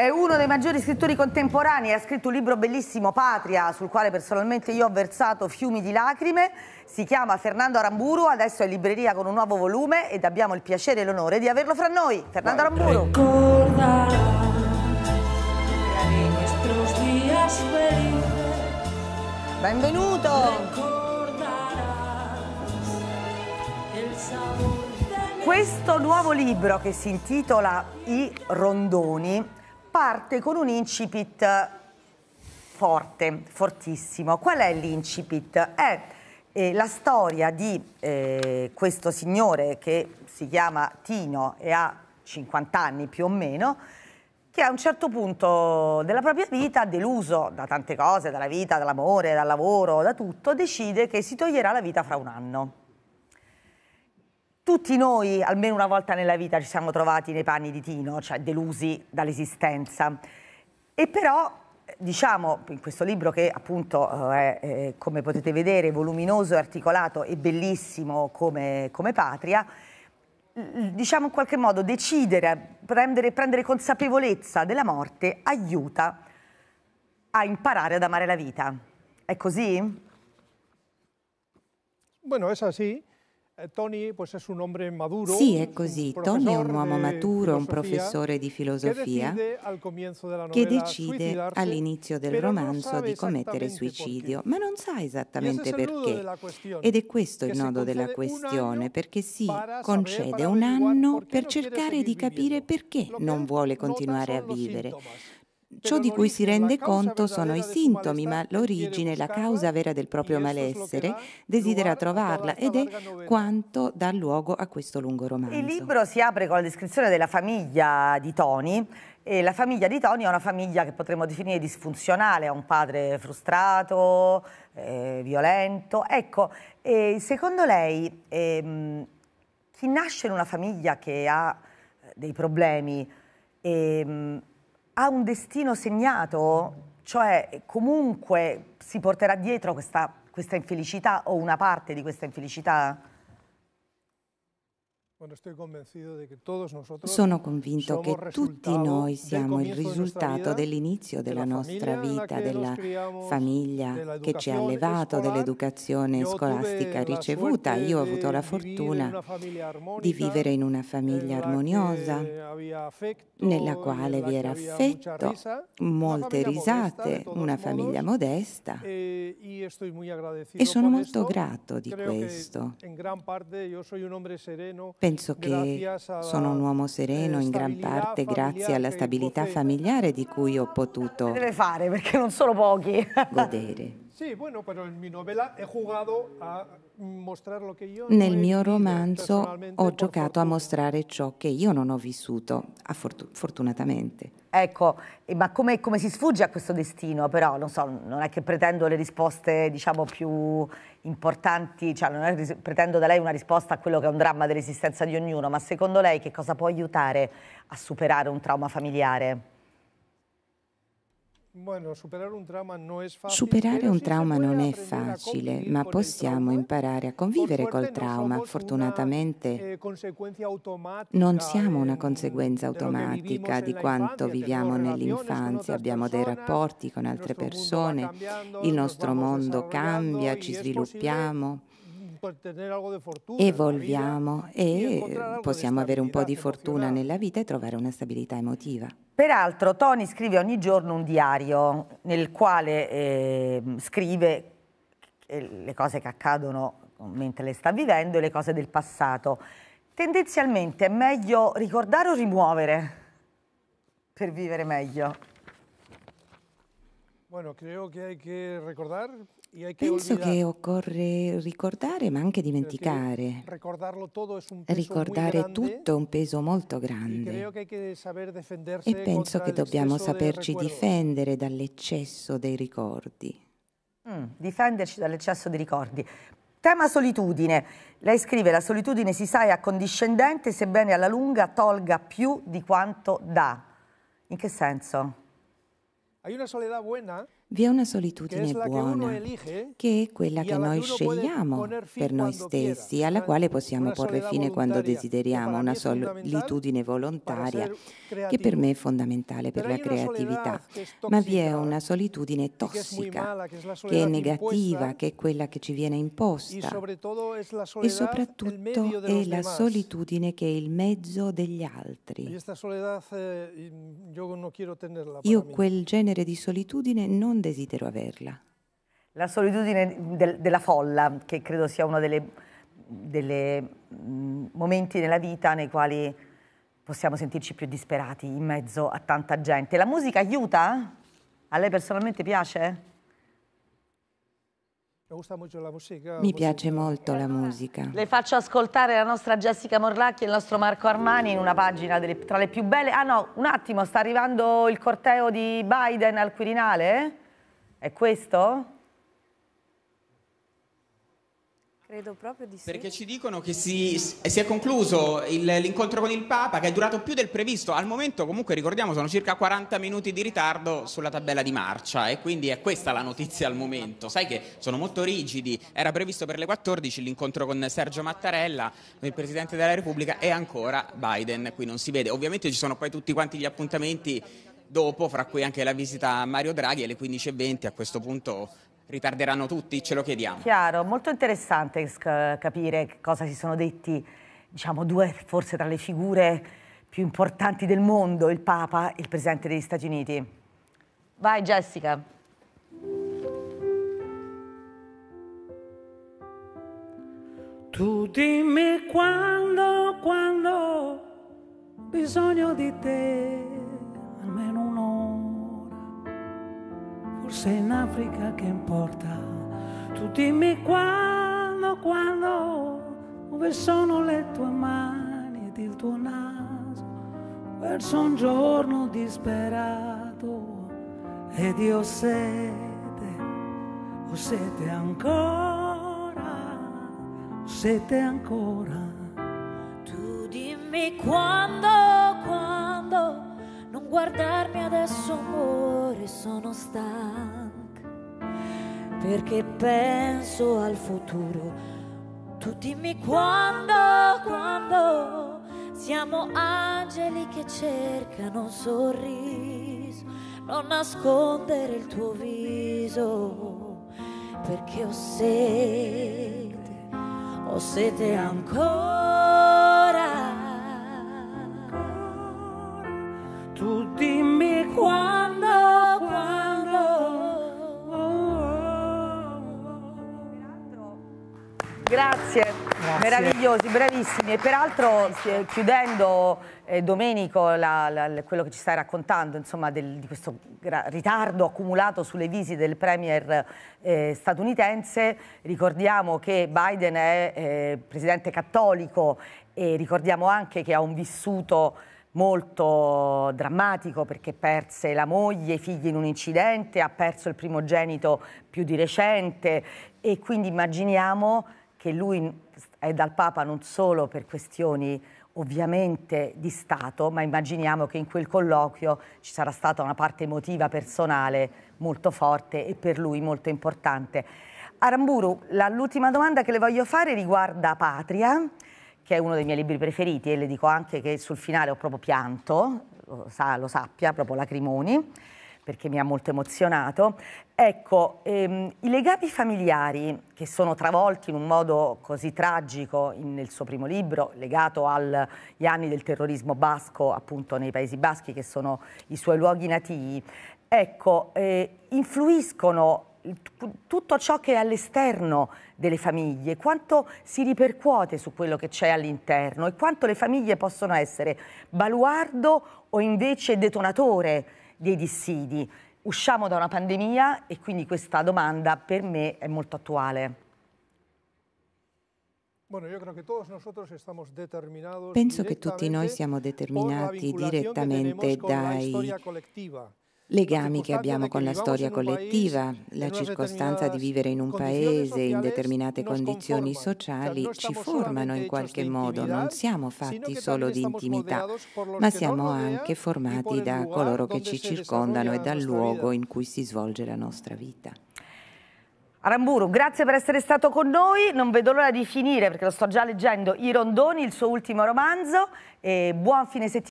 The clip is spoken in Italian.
È uno dei maggiori scrittori contemporanei, ha scritto un libro bellissimo, Patria, sul quale personalmente io ho versato fiumi di lacrime. Si chiama Fernando Aramburu, adesso è in libreria con un nuovo volume ed abbiamo il piacere e l'onore di averlo fra noi. Fernando Aramburu. Ricorda Benvenuto. Questo nuovo libro che si intitola I rondoni parte con un incipit forte, fortissimo. Qual è l'incipit? È eh, la storia di eh, questo signore che si chiama Tino e ha 50 anni più o meno, che a un certo punto della propria vita, deluso da tante cose, dalla vita, dall'amore, dal lavoro, da tutto, decide che si toglierà la vita fra un anno. Tutti noi, almeno una volta nella vita, ci siamo trovati nei panni di Tino, cioè delusi dall'esistenza. E però diciamo in questo libro che appunto eh, è, è, eh, come potete vedere voluminoso, articolato e bellissimo come, come patria, diciamo in qualche modo decidere, prendere, prendere, consapevolezza della morte aiuta a imparare ad amare la vita. È così? Bueno, es así. Eh, sì, è così. Tony è un uomo maturo, un professore di filosofia che decide all'inizio del romanzo di commettere suicidio, ma non sa esattamente perché. Ed è questo il nodo della questione, perché si concede un anno per cercare di capire perché non vuole continuare a vivere. Ciò di cui si rende conto sono i sintomi, ma l'origine, la causa vera del proprio malessere, desidera trovarla ed è quanto dà luogo a questo lungo romanzo. Il libro si apre con la descrizione della famiglia di Tony e la famiglia di Tony è una famiglia che potremmo definire disfunzionale, ha un padre frustrato, eh, violento. Ecco, eh, secondo lei eh, chi nasce in una famiglia che ha eh, dei problemi ehm, ha un destino segnato? Cioè comunque si porterà dietro questa, questa infelicità o una parte di questa infelicità? Sono convinto che tutti noi siamo il risultato dell'inizio della nostra vita, della famiglia che ci ha allevato, dell'educazione scolastica ricevuta. Io ho avuto la fortuna di vivere in una famiglia armoniosa, nella quale vi era affetto, molte risate, una famiglia modesta eh, e sono molto grato di questo. Per penso che sono un uomo sereno in gran parte grazie alla stabilità familiare di cui ho potuto godere. Sì, bueno, però en mi novela he giocato a mostrare ciò che io Nel mio romanzo ho giocato a mostrare ciò che io non ho vissuto, fortunatamente. Ecco, eh, ma come, come, si sfugge a questo destino? Però non so, non è che pretendo le risposte, diciamo, più importanti, cioè non è che pretendo da lei una risposta a quello che è un dramma dell'esistenza di ognuno, ma secondo lei che cosa può aiutare a superare un trauma familiare? Superare un trauma non è facile, ma possiamo imparare a convivere col trauma. Fortunatamente eh, non siamo una conseguenza automatica di quanto viviamo nell'infanzia, abbiamo dei rapporti con altre persone, il nostro mondo cambia, ci sviluppiamo evolviamo e possiamo avere un po' di fortuna nella vita e trovare una stabilità emotiva. Peraltro Tony scrive ogni giorno un diario nel quale ehm, eh, scrive le cose che accadono mentre le sta vivendo e le cose del passato. Tendenzialmente è meglio ricordare o rimuovere per vivere meglio? Bueno, creo que hay que recordar Penso che occorre ricordare ma anche dimenticare. Ricordare tutto è un peso molto grande e penso che dobbiamo saperci difendere dall'eccesso dei ricordi. Mm, difenderci dall'eccesso dei ricordi. Tema solitudine. Lei scrive la solitudine si sa è accondiscendente sebbene alla lunga tolga più di quanto dà. In che senso? Hai una soledad buona? Vi è una solitudine buona, che è quella che noi scegliamo per noi stessi, alla quale possiamo porre fine quando desideriamo, una solitudine volontaria, che per me è fondamentale per la creatività. Ma vi è una solitudine tossica, che è negativa, che è quella che ci viene imposta. E soprattutto è la solitudine che è il mezzo degli altri. Eh, io quel genere di solitudine non desidero averla. La solitudine del, della folla, che credo sia uno dei mm, momenti nella vita nei quali possiamo sentirci più disperati in mezzo a tanta gente. La musica aiuta? A lei personalmente piace? Mi piace molto la musica. Le faccio ascoltare la nostra Jessica Morlacchi e il nostro Marco Armani in una pagina delle, tra le più belle. Ah no, un attimo, sta arrivando il corteo di Biden al Quirinale? È questo? Credo proprio di sì. Perché ci dicono che si, si è concluso l'incontro con il Papa che è durato più del previsto. Al momento comunque ricordiamo sono circa 40 minuti di ritardo sulla tabella di marcia e quindi è questa la notizia al momento. Sai che sono molto rigidi. Era previsto per le 14 l'incontro con Sergio Mattarella, il Presidente della Repubblica e ancora Biden. Qui non si vede. Ovviamente ci sono poi tutti quanti gli appuntamenti dopo, fra cui anche la visita a Mario Draghi alle 15.20, a questo punto ritarderanno tutti, ce lo chiediamo. Chiaro, molto interessante eh, capire cosa si sono detti, diciamo, due forse tra le figure più importanti del mondo, il Papa e il Presidente degli Stati Uniti. Vai Jessica. Tu dimmi quando, quando bisogno di te forse in Africa che importa. Tu dimmi quando, quando, dove sono le tue mani ed il tuo naso, verso un giorno disperato ed io ho sete, ho sete ancora, ho sete ancora. Tu dimmi quando, quando, non guardarmi adesso amore correre sono stanca perché penso al futuro. Tu dimmi quando, quando siamo angeli che cercano un sorriso, non nascondere il tuo viso perché ho sete, ho sete ancora. Grazie. Grazie. meravigliosi, bravissimi. E peraltro, eh, chiudendo eh, Domenico la, la, quello che ci stai raccontando, insomma, del, di questo ritardo accumulato sulle visite del premier eh, statunitense, ricordiamo che Biden è eh, presidente cattolico e ricordiamo anche che ha un vissuto molto drammatico perché perse la moglie, e i figli in un incidente, ha perso il primogenito più di recente e quindi immaginiamo che lui è dal Papa non solo per questioni ovviamente di Stato, ma immaginiamo che in quel colloquio ci sarà stata una parte emotiva personale molto forte e per lui molto importante. Aramburu, l'ultima domanda che le voglio fare riguarda Patria, che è uno dei miei libri preferiti e le dico anche che sul finale ho proprio pianto, lo, sa, lo sappia, proprio lacrimoni perché mi ha molto emozionato. Ecco, ehm, i legami familiari che sono travolti in un modo così tragico in, nel suo primo libro, legato agli anni del terrorismo basco, appunto nei Paesi Baschi, che sono i suoi luoghi nativi, ecco, eh, influiscono tutto ciò che è all'esterno delle famiglie, quanto si ripercuote su quello che c'è all'interno e quanto le famiglie possono essere baluardo o invece detonatore dei dissidi. Usciamo da una pandemia e quindi questa domanda per me è molto attuale. Penso che tutti noi siamo determinati direttamente dai legami che abbiamo con la storia collettiva, la circostanza di vivere in un paese in determinate condizioni cioè, sociali ci formano in qualche modo, non siamo fatti solo di intimità, ma siamo anche formati da coloro che ci circondano e dal luogo in cui si svolge la nostra vita. Aramburu, grazie per essere stato con noi, non vedo l'ora di finire perché lo sto già leggendo, I Rondoni, il suo ultimo romanzo, buon fine settimana.